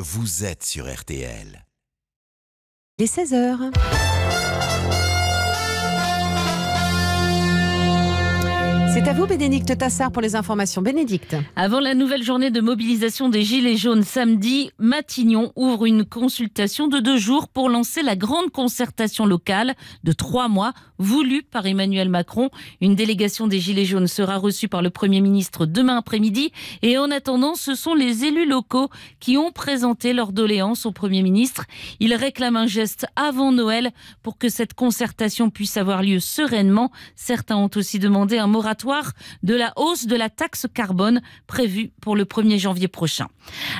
Vous êtes sur RTL. Les 16 heures. C'est à vous, Bénédicte Tassard, pour les informations. Bénédicte. Avant la nouvelle journée de mobilisation des Gilets jaunes samedi, Matignon ouvre une consultation de deux jours pour lancer la grande concertation locale de trois mois voulue par Emmanuel Macron. Une délégation des Gilets jaunes sera reçue par le Premier ministre demain après-midi. Et en attendant, ce sont les élus locaux qui ont présenté leur doléances au Premier ministre. Ils réclament un geste avant Noël pour que cette concertation puisse avoir lieu sereinement. Certains ont aussi demandé un moratoire de la hausse de la taxe carbone prévue pour le 1er janvier prochain.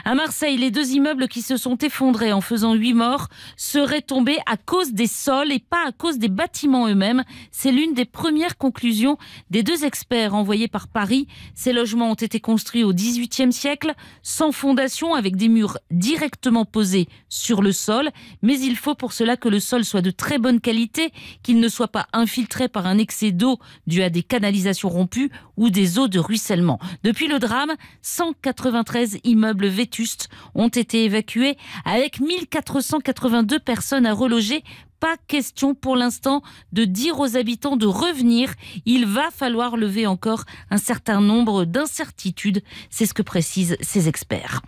À Marseille, les deux immeubles qui se sont effondrés en faisant 8 morts seraient tombés à cause des sols et pas à cause des bâtiments eux-mêmes. C'est l'une des premières conclusions des deux experts envoyés par Paris. Ces logements ont été construits au XVIIIe siècle, sans fondation, avec des murs directement posés sur le sol. Mais il faut pour cela que le sol soit de très bonne qualité, qu'il ne soit pas infiltré par un excès d'eau dû à des canalisations ou des eaux de ruissellement. Depuis le drame, 193 immeubles vétustes ont été évacués avec 1482 personnes à reloger pas question pour l'instant de dire aux habitants de revenir. Il va falloir lever encore un certain nombre d'incertitudes. C'est ce que précisent ces experts.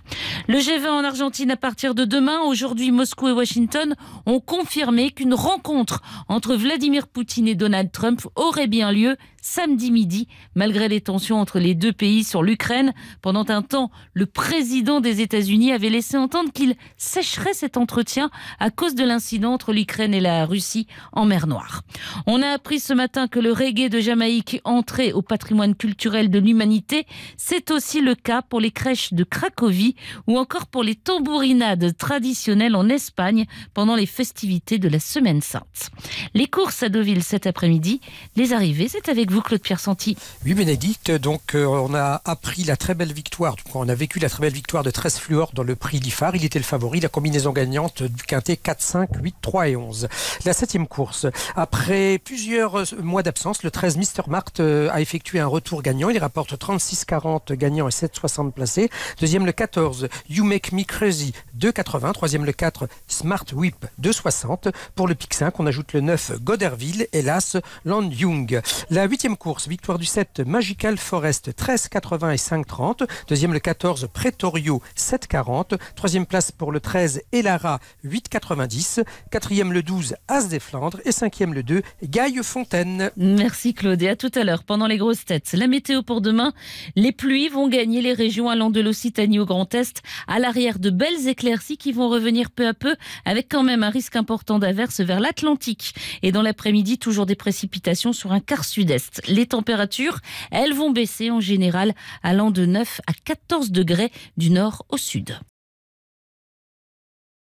Le G20 en Argentine à partir de demain. Aujourd'hui, Moscou et Washington ont confirmé qu'une rencontre entre Vladimir Poutine et Donald Trump aurait bien lieu samedi midi, malgré les tensions entre les deux pays sur l'Ukraine. Pendant un temps, le président des États-Unis avait laissé entendre qu'il sécherait cet entretien à cause de l'incident entre l'Ukraine et la Russie en mer Noire. On a appris ce matin que le reggae de Jamaïque entrait au patrimoine culturel de l'humanité. C'est aussi le cas pour les crèches de Cracovie ou encore pour les tambourinades traditionnelles en Espagne pendant les festivités de la Semaine Sainte. Les courses à Deauville cet après-midi, les arrivées, c'est avec vous, Claude Pierre Santi. Oui, Bénédicte, donc euh, on a appris la très belle victoire, on a vécu la très belle victoire de 13 Fluor dans le prix L'IFAR. Il était le favori, la combinaison gagnante du quintet 4, 5, 8, 3 et 11. La septième course, après plusieurs euh, mois d'absence, le 13 Mister Mart euh, a effectué un retour gagnant. Il rapporte 36, 40 gagnants et 7, 7,60 placés. Deuxième le 14, You Make Me Crazy, 2,80. Troisième le 4, Smart Whip, 2,60. Pour le pic 5, on ajoute le 9, Goderville, hélas, Land Young. La 8 Huitième course, victoire du 7 Magical Forest 13, 80 et 5, 30. Deuxième le 14 Pretorio 7, 40. Troisième place pour le 13 Elara 8, 90. Quatrième le 12 As des Flandres et cinquième le 2 Gaille Fontaine. Merci Claude et à tout à l'heure pendant les grosses têtes. La météo pour demain, les pluies vont gagner les régions allant de l'Occitanie au Grand Est. À l'arrière, de belles éclaircies qui vont revenir peu à peu avec quand même un risque important d'averse vers l'Atlantique. Et dans l'après-midi, toujours des précipitations sur un quart sud-est. Les températures, elles vont baisser en général, allant de 9 à 14 degrés du nord au sud.